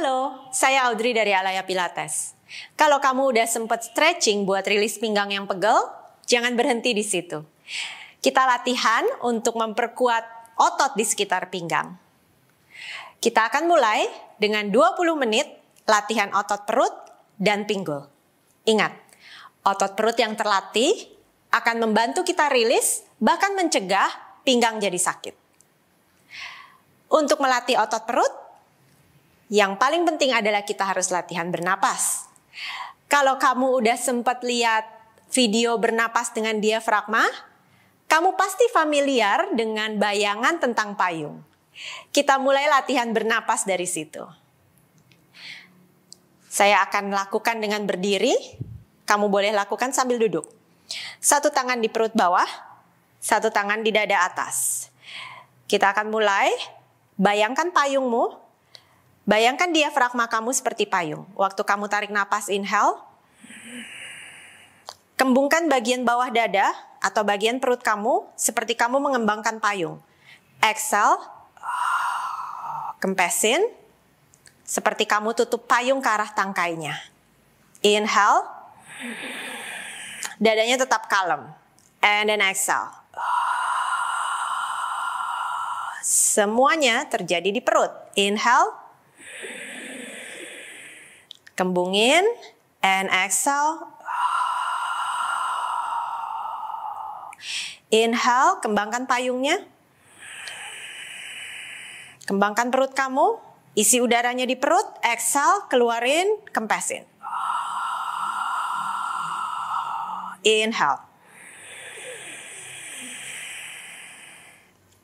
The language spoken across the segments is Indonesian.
Halo, saya Audrey dari Alaya Pilates. Kalau kamu udah sempet stretching buat rilis pinggang yang pegel, jangan berhenti di situ. Kita latihan untuk memperkuat otot di sekitar pinggang. Kita akan mulai dengan 20 menit latihan otot perut dan pinggul. Ingat, otot perut yang terlatih akan membantu kita rilis bahkan mencegah pinggang jadi sakit. Untuk melatih otot perut, yang paling penting adalah kita harus latihan bernapas. Kalau kamu udah sempat lihat video bernapas dengan diafragma, kamu pasti familiar dengan bayangan tentang payung. Kita mulai latihan bernapas dari situ. Saya akan lakukan dengan berdiri, kamu boleh lakukan sambil duduk. Satu tangan di perut bawah, satu tangan di dada atas. Kita akan mulai. Bayangkan payungmu Bayangkan diafragma kamu seperti payung. Waktu kamu tarik napas inhale, kembungkan bagian bawah dada atau bagian perut kamu seperti kamu mengembangkan payung. Exhale, kempesin, seperti kamu tutup payung ke arah tangkainya. Inhale, dadanya tetap kalem. And then exhale. Semuanya terjadi di perut. Inhale, Kembungin and exhale. Inhale, kembangkan payungnya. Kembangkan perut kamu. Isi udaranya di perut, exhale, keluarin, kempesin. Inhale.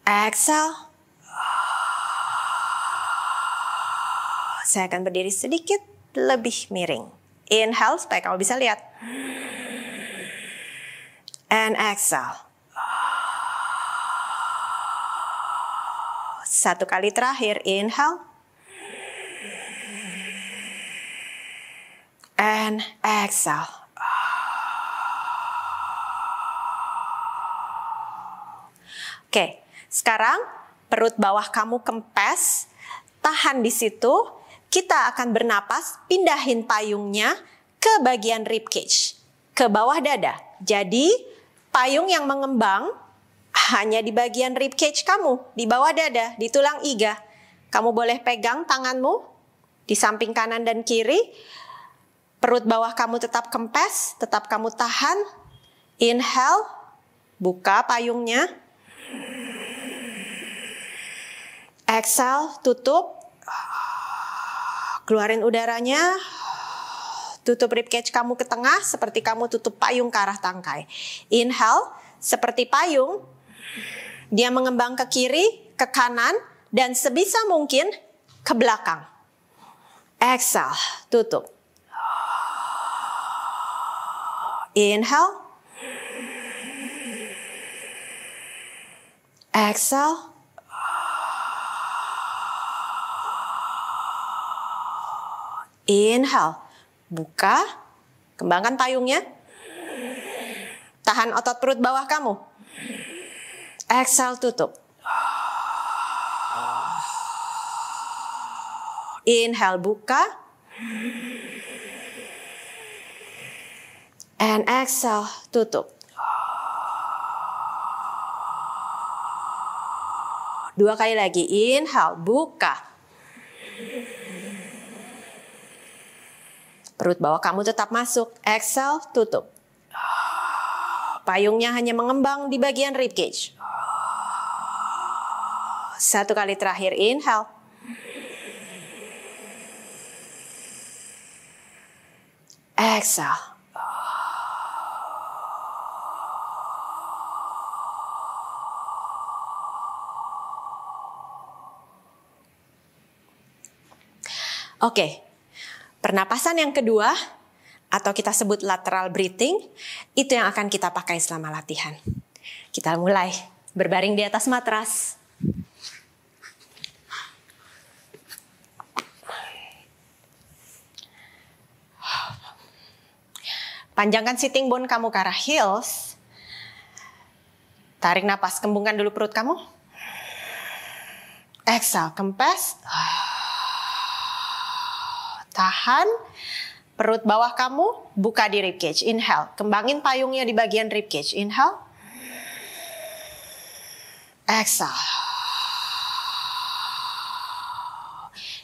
Exhale. Saya akan berdiri sedikit lebih miring. Inhale, supaya kamu bisa lihat. And exhale. Satu kali terakhir, inhale. And exhale. Oke, sekarang perut bawah kamu kempes, tahan di situ, kita akan bernapas, pindahin payungnya ke bagian rib cage, ke bawah dada. Jadi, payung yang mengembang hanya di bagian rib cage kamu, di bawah dada, di tulang iga. Kamu boleh pegang tanganmu di samping kanan dan kiri. Perut bawah kamu tetap kempes, tetap kamu tahan. Inhale, buka payungnya. Exhale, tutup. Keluarin udaranya, tutup ribcage kamu ke tengah seperti kamu tutup payung ke arah tangkai. Inhale, seperti payung, dia mengembang ke kiri, ke kanan, dan sebisa mungkin ke belakang. Exhale, tutup. Inhale. Exhale. Inhale. Buka. Kembangkan payungnya. Tahan otot perut bawah kamu. Exhale, tutup. Inhale, buka. And exhale, tutup. Dua kali lagi. Inhale, buka. Perut bawah kamu tetap masuk. Exhale, tutup. Payungnya hanya mengembang di bagian rib cage. Satu kali terakhir, inhale. Exhale. Oke, okay, Pernapasan yang kedua, atau kita sebut lateral breathing, itu yang akan kita pakai selama latihan. Kita mulai berbaring di atas matras. Panjangkan sitting bone kamu ke arah heels. Tarik napas, kembungkan dulu perut kamu. Exhale, kempes. Ah. Tahan. Perut bawah kamu, buka di rib cage. Inhale. Kembangin payungnya di bagian rib cage. Inhale. Exhale.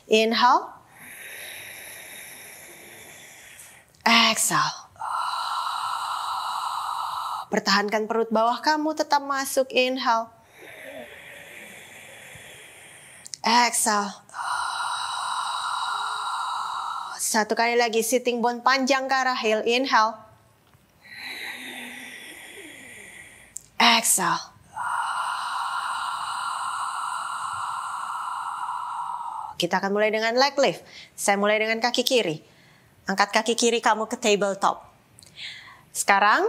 Inhale. Exhale. Pertahankan perut bawah kamu tetap masuk inhale. Exhale. Satu kali lagi sitting bone panjang ke arah heel. Inhale. Exhale. Kita akan mulai dengan leg lift. Saya mulai dengan kaki kiri. Angkat kaki kiri kamu ke tabletop. Sekarang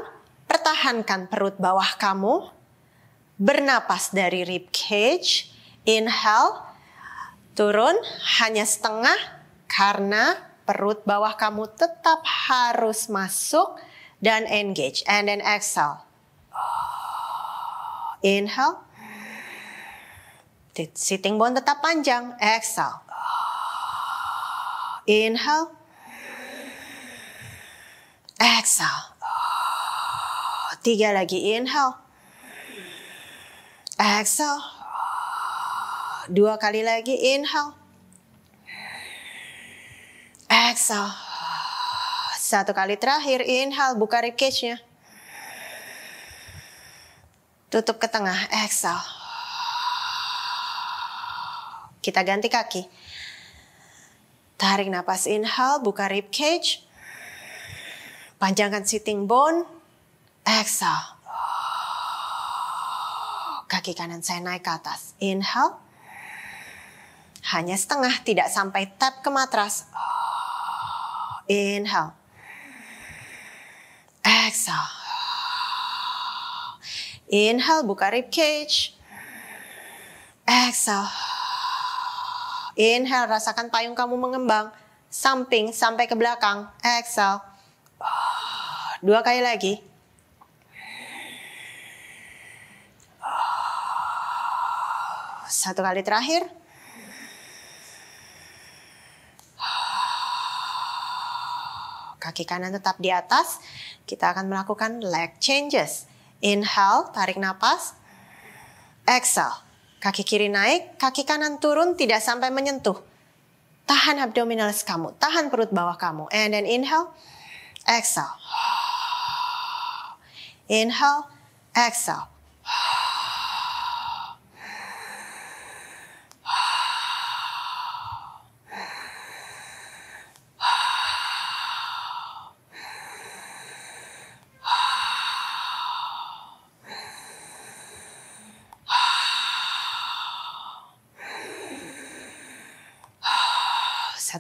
pertahankan perut bawah kamu. Bernapas dari rib cage. Inhale. Turun hanya setengah karena perut bawah kamu tetap harus masuk dan engage and then exhale. Inhale. Sitting bone tetap panjang. Exhale. Inhale. Exhale. Tiga lagi. Inhale. Exhale. Dua kali lagi. Inhale. Exhale. Satu kali terakhir, inhale, buka ribcage-nya. Tutup ke tengah, exhale. Kita ganti kaki. Tarik nafas. inhale, buka ribcage. Panjangkan sitting bone. Exhale. Kaki kanan saya naik ke atas. Inhale. Hanya setengah, tidak sampai tap ke matras. Oh. Inhale. Exhale. Inhale, buka rib cage. Exhale. Inhale, rasakan payung kamu mengembang. Samping sampai ke belakang. Exhale. Dua kali lagi. Satu kali terakhir. Kaki kanan tetap di atas. Kita akan melakukan leg changes. Inhale, tarik napas. Exhale. Kaki kiri naik, kaki kanan turun tidak sampai menyentuh. Tahan abdominals kamu, tahan perut bawah kamu. And then inhale, exhale. Inhale, exhale.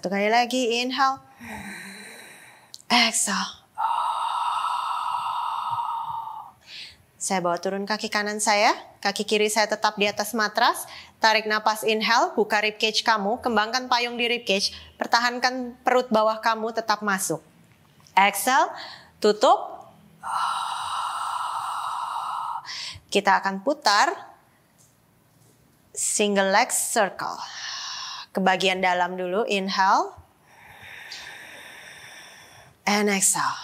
Satu kali lagi, inhale. Exhale. Saya bawa turun kaki kanan saya, kaki kiri saya tetap di atas matras. Tarik nafas inhale, buka ribcage kamu, kembangkan payung di ribcage, pertahankan perut bawah kamu tetap masuk. Exhale, tutup. Kita akan putar single leg circle ke bagian dalam dulu. Inhale. And exhale.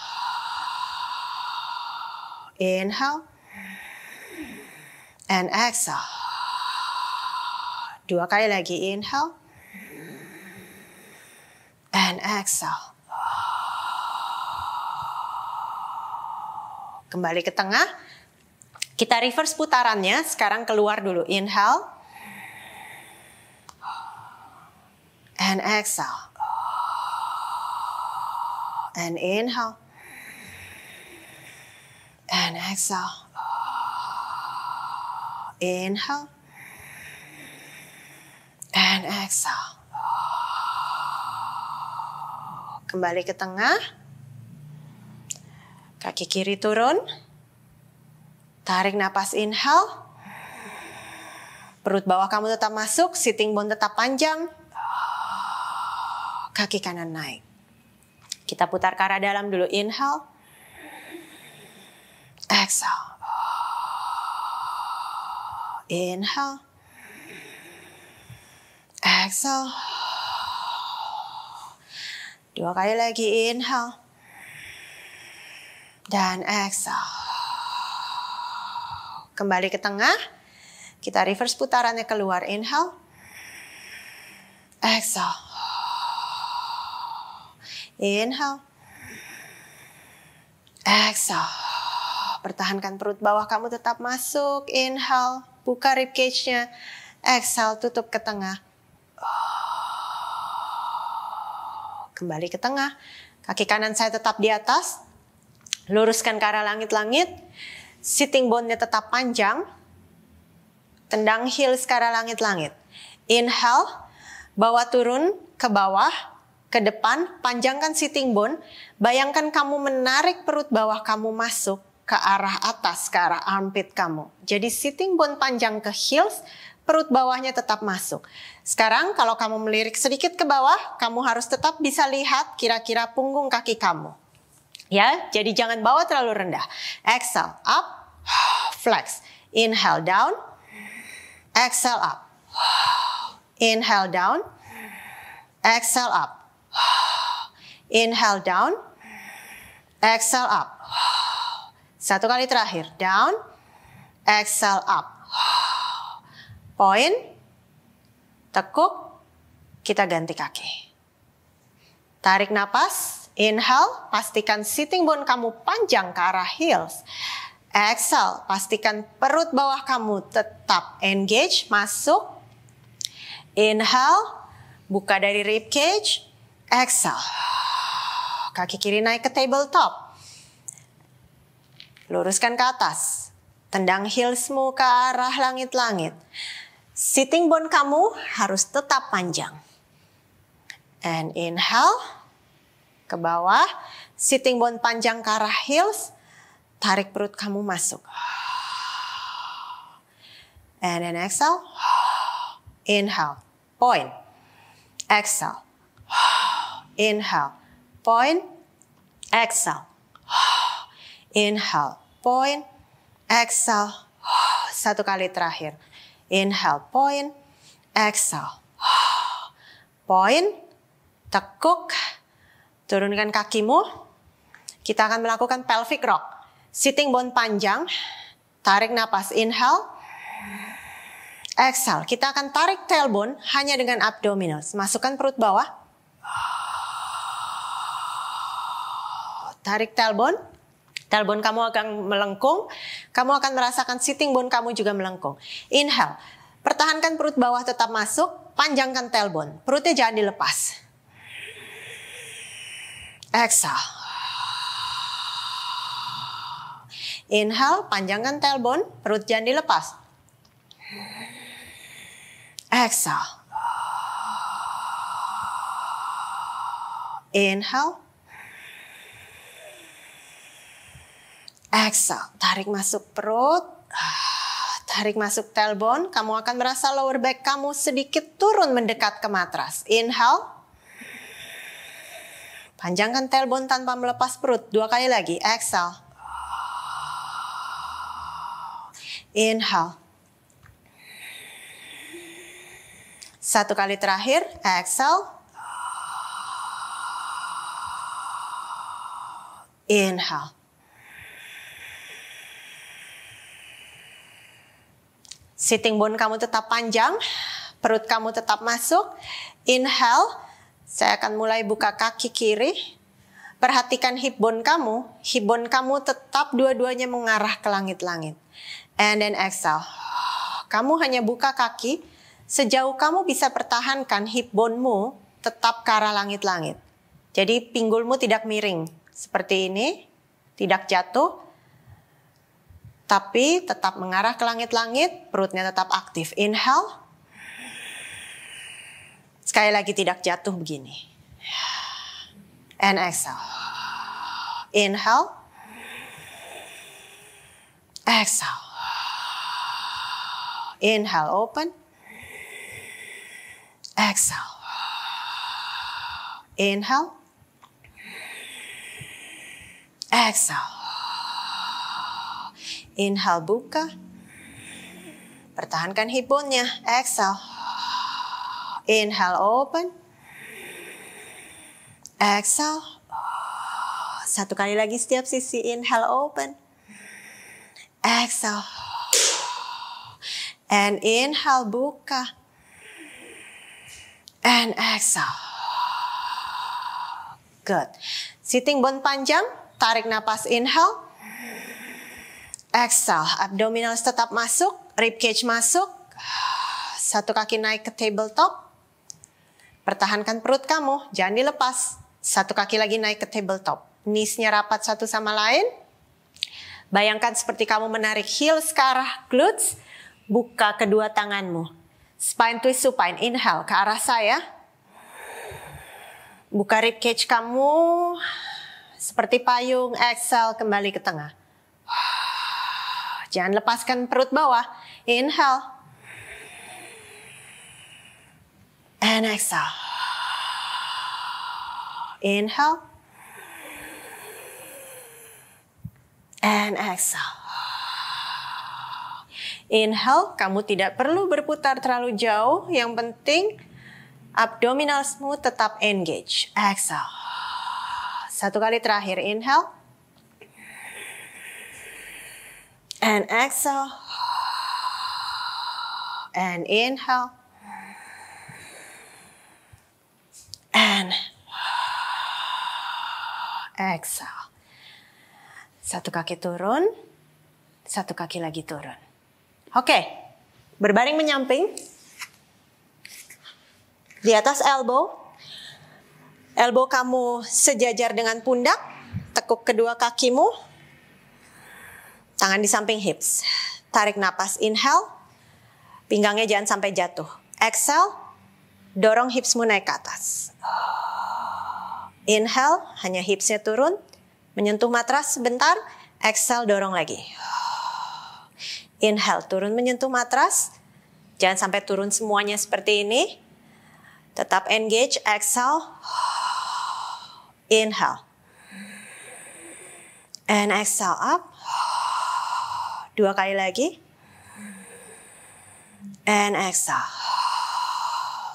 Inhale. And exhale. Dua kali lagi. Inhale. And exhale. Kembali ke tengah. Kita reverse putarannya. Sekarang keluar dulu. Inhale. and exhale. And inhale. And exhale. Inhale. And exhale. Kembali ke tengah. Kaki kiri turun. Tarik napas inhale. Perut bawah kamu tetap masuk, sitting bone tetap panjang kaki kanan naik. Kita putar ke arah dalam dulu. Inhale. Exhale. Inhale. Exhale. Dua kali lagi inhale. Dan exhale. Kembali ke tengah. Kita reverse putarannya keluar. Inhale. Exhale. Inhale. Exhale. Pertahankan perut bawah kamu tetap masuk. Inhale. Buka ribcage-nya. Exhale, tutup ke tengah. Kembali ke tengah. Kaki kanan saya tetap di atas. Luruskan ke arah langit-langit. Sitting bone-nya tetap panjang. Tendang heels ke arah langit-langit. Inhale, bawa turun ke bawah ke depan, panjangkan sitting bone, bayangkan kamu menarik perut bawah kamu masuk ke arah atas, ke arah armpit kamu. Jadi sitting bone panjang ke heels, perut bawahnya tetap masuk. Sekarang kalau kamu melirik sedikit ke bawah, kamu harus tetap bisa lihat kira-kira punggung kaki kamu. Ya, jadi jangan bawa terlalu rendah. Exhale, up, flex. Inhale, down. Exhale, up. Inhale, down. Exhale, up. Inhale down. Exhale up. Satu kali terakhir. Down. Exhale up. Point, Tekuk. Kita ganti kaki. Tarik nafas, Inhale. Pastikan sitting bone kamu panjang ke arah heels. Exhale, pastikan perut bawah kamu tetap engage, masuk. Inhale, buka dari rib cage. Exhale. Kaki kiri naik ke tabletop. Luruskan ke atas. Tendang heelsmu ke arah langit-langit. Sitting bone kamu harus tetap panjang. And inhale. Ke bawah. Sitting bone panjang ke arah heels. Tarik perut kamu masuk. And then exhale. Inhale. Point. Exhale Inhale, point, exhale. Inhale, point, exhale. Satu kali terakhir. Inhale, point, exhale. Point, tekuk, turunkan kakimu. Kita akan melakukan pelvic rock. Sitting bone panjang, tarik napas, inhale. Exhale, kita akan tarik tailbone hanya dengan abdominals. Masukkan perut bawah. Tarik telbon, telbon kamu akan melengkung, kamu akan merasakan sitting bone kamu juga melengkung. Inhale, pertahankan perut bawah tetap masuk, panjangkan telbon, perutnya jangan dilepas. Exhale. Inhale, panjangkan telbon, perut jangan dilepas. Exhale. Inhale, Exhale, tarik masuk perut. Ah, tarik masuk tailbone, kamu akan merasa lower back kamu sedikit turun mendekat ke matras. Inhale. Panjangkan tailbone tanpa melepas perut. Dua kali lagi. Exhale. Inhale. Satu kali terakhir, exhale. Inhale. Sitting bone kamu tetap panjang, perut kamu tetap masuk. Inhale, saya akan mulai buka kaki kiri. Perhatikan hip bone kamu, hip bone kamu tetap dua-duanya mengarah ke langit-langit. And then exhale. Kamu hanya buka kaki, sejauh kamu bisa pertahankan hip bone-mu tetap ke arah langit-langit. Jadi pinggulmu tidak miring, seperti ini, tidak jatuh, tapi tetap mengarah ke langit-langit, perutnya tetap aktif. Inhale. Sekali lagi tidak jatuh begini. And exhale. Inhale. Exhale. Inhale, open. Exhale. Inhale. Exhale. Inhale buka. Pertahankan hipunnya. Exhale. Inhale open. Exhale. Satu kali lagi setiap sisi. Inhale open. Exhale. And inhale buka. And exhale. Good. Sitting bone panjang. Tarik napas inhale. Exhale, abdominal tetap masuk, rib cage masuk. Satu kaki naik ke tabletop. Pertahankan perut kamu, jangan dilepas. Satu kaki lagi naik ke tabletop. Knees-nya rapat satu sama lain. Bayangkan seperti kamu menarik heels ke arah glutes. Buka kedua tanganmu. Spine twist supine. Inhale ke arah saya. Buka rib cage kamu. Seperti payung. Exhale kembali ke tengah. Jangan lepaskan perut bawah. Inhale. And exhale. Inhale. And exhale. Inhale, kamu tidak perlu berputar terlalu jauh. Yang penting abdominal smooth tetap engage. Exhale. Satu kali terakhir, inhale. And exhale. And inhale. And exhale. Satu kaki turun, satu kaki lagi turun. Oke, okay. berbaring menyamping. Di atas elbow. Elbow kamu sejajar dengan pundak. Tekuk kedua kakimu Tangan di samping hips. Tarik napas, inhale. Pinggangnya jangan sampai jatuh. Exhale, dorong hipsmu naik ke atas. Inhale, hanya hipsnya turun. Menyentuh matras sebentar. Exhale, dorong lagi. Inhale, turun menyentuh matras. Jangan sampai turun semuanya seperti ini. Tetap engage, exhale. Inhale. And exhale up. Dua kali lagi. And exhale.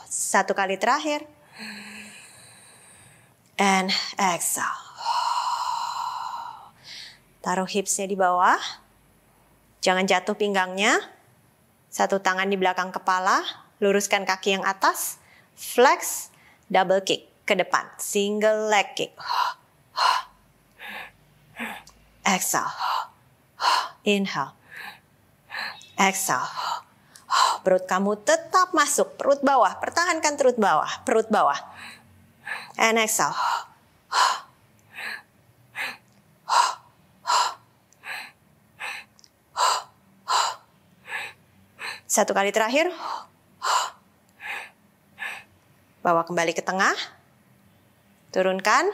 Satu kali terakhir. And exhale. Taruh hipsnya di bawah. Jangan jatuh pinggangnya. Satu tangan di belakang kepala. Luruskan kaki yang atas. Flex. Double kick. Ke depan. Single leg kick. Exhale. Inhale. Exhale. Perut kamu tetap masuk. Perut bawah. Pertahankan perut bawah. Perut bawah. And exhale. Satu kali terakhir. Bawa kembali ke tengah. Turunkan.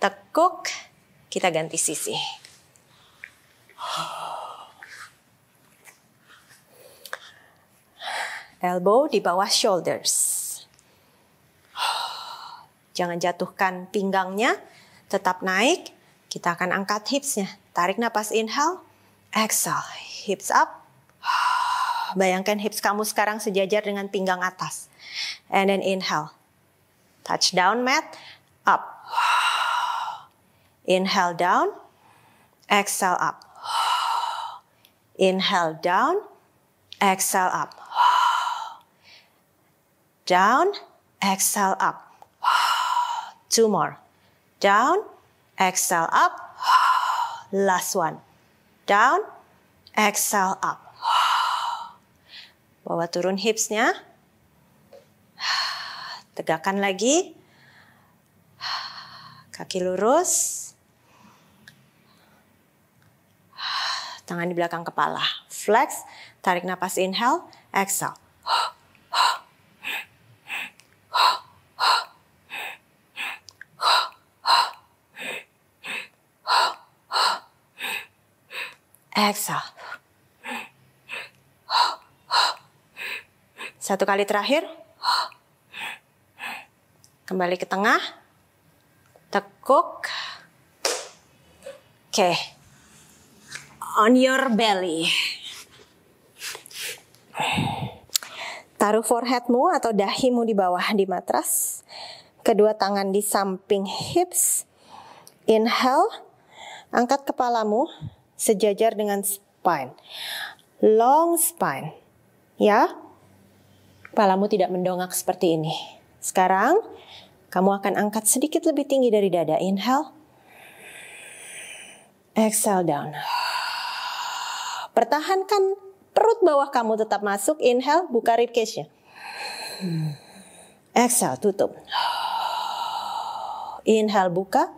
Tekuk. Kita ganti sisi. elbow di bawah shoulders. Jangan jatuhkan pinggangnya, tetap naik. Kita akan angkat hipsnya. Tarik nafas inhale, exhale, hips up. Bayangkan hips kamu sekarang sejajar dengan pinggang atas. And then inhale. Touch down mat, up. Inhale down, exhale up. Inhale down, exhale up. Down, exhale up. Two more. Down, exhale up. Last one. Down, exhale up. Bawa turun hipsnya. Tegakkan lagi. Kaki lurus. Tangan di belakang kepala. Flex, tarik nafas inhale, exhale. Exhale. Satu kali terakhir. Kembali ke tengah. Tekuk. Oke. Okay. On your belly. Taruh foreheadmu atau dahimu di bawah di matras. Kedua tangan di samping hips. Inhale. Angkat kepalamu sejajar dengan spine. Long spine. Ya. Kepalamu tidak mendongak seperti ini. Sekarang kamu akan angkat sedikit lebih tinggi dari dada. Inhale. Exhale down. Pertahankan perut bawah kamu tetap masuk. Inhale, buka ribcage nya Exhale, tutup. Inhale, buka.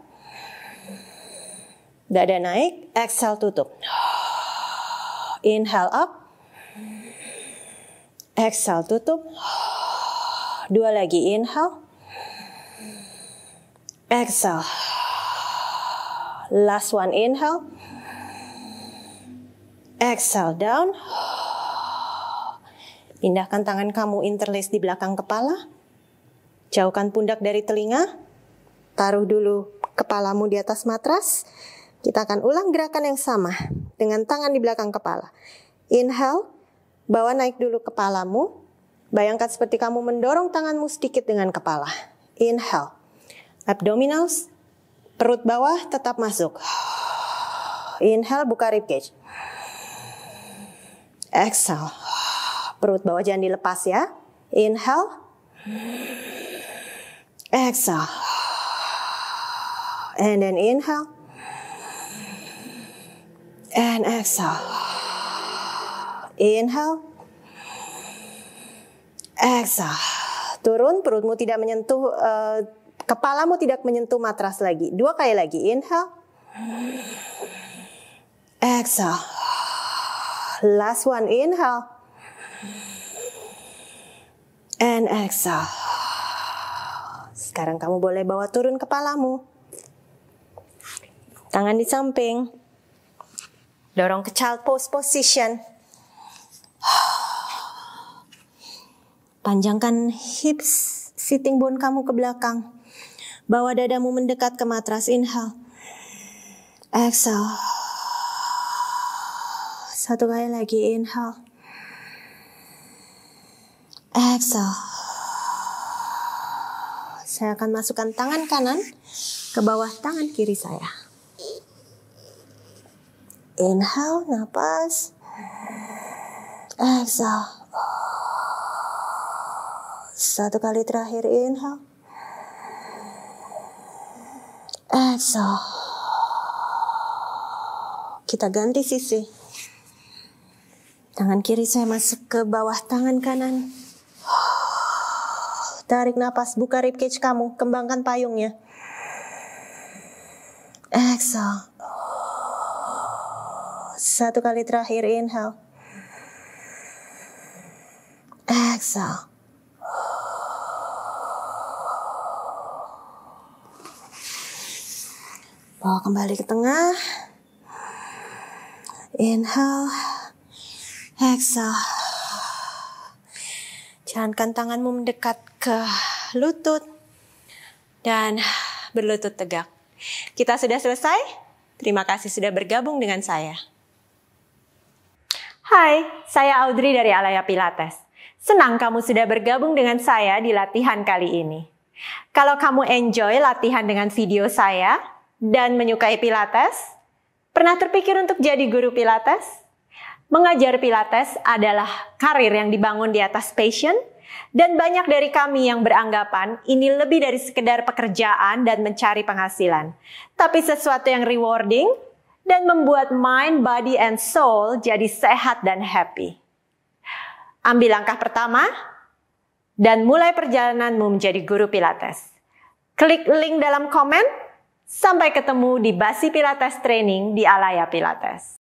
Dada naik, exhale tutup. Inhale up. Exhale tutup. Dua lagi inhale. Exhale. Last one inhale. Exhale down. Pindahkan tangan kamu interlace di belakang kepala. Jauhkan pundak dari telinga. Taruh dulu kepalamu di atas matras. Kita akan ulang gerakan yang sama dengan tangan di belakang kepala. Inhale, bawa naik dulu kepalamu. Bayangkan seperti kamu mendorong tanganmu sedikit dengan kepala. Inhale. Abdominals, perut bawah tetap masuk. Inhale, buka ribcage. Exhale. Perut bawah jangan dilepas ya. Inhale. Exhale. And then inhale and exhale. Inhale. Exhale. Turun perutmu tidak menyentuh uh, kepalamu tidak menyentuh matras lagi. Dua kali lagi. Inhale. Exhale. Last one. Inhale. And exhale. Sekarang kamu boleh bawa turun kepalamu. Tangan di samping. Dorong ke child pose position. Panjangkan hips sitting bone kamu ke belakang. Bawa dadamu mendekat ke matras. Inhale. Exhale. Satu kali lagi. Inhale. Exhale saya akan masukkan tangan kanan ke bawah tangan kiri saya. Inhale, napas. Exhale. Satu kali terakhir, inhale. Exhale. Kita ganti sisi. Tangan kiri saya masuk ke bawah tangan kanan. Tarik napas, buka ribcage kamu, kembangkan payungnya. Exhale. Satu kali terakhir inhale. Exhale. Bawa kembali ke tengah. Inhale. Exhale. Jalankan tanganmu mendekat ke lutut dan berlutut tegak. Kita sudah selesai. Terima kasih sudah bergabung dengan saya. Hai, saya Audrey dari Alaya Pilates. Senang kamu sudah bergabung dengan saya di latihan kali ini. Kalau kamu enjoy latihan dengan video saya dan menyukai Pilates, pernah terpikir untuk jadi guru Pilates? Mengajar Pilates adalah karir yang dibangun di atas passion, dan banyak dari kami yang beranggapan ini lebih dari sekedar pekerjaan dan mencari penghasilan. Tapi sesuatu yang rewarding, dan membuat mind, body, and soul jadi sehat dan happy. Ambil langkah pertama dan mulai perjalananmu menjadi guru Pilates. Klik link dalam komen. Sampai ketemu di Basi Pilates Training di Alaya Pilates.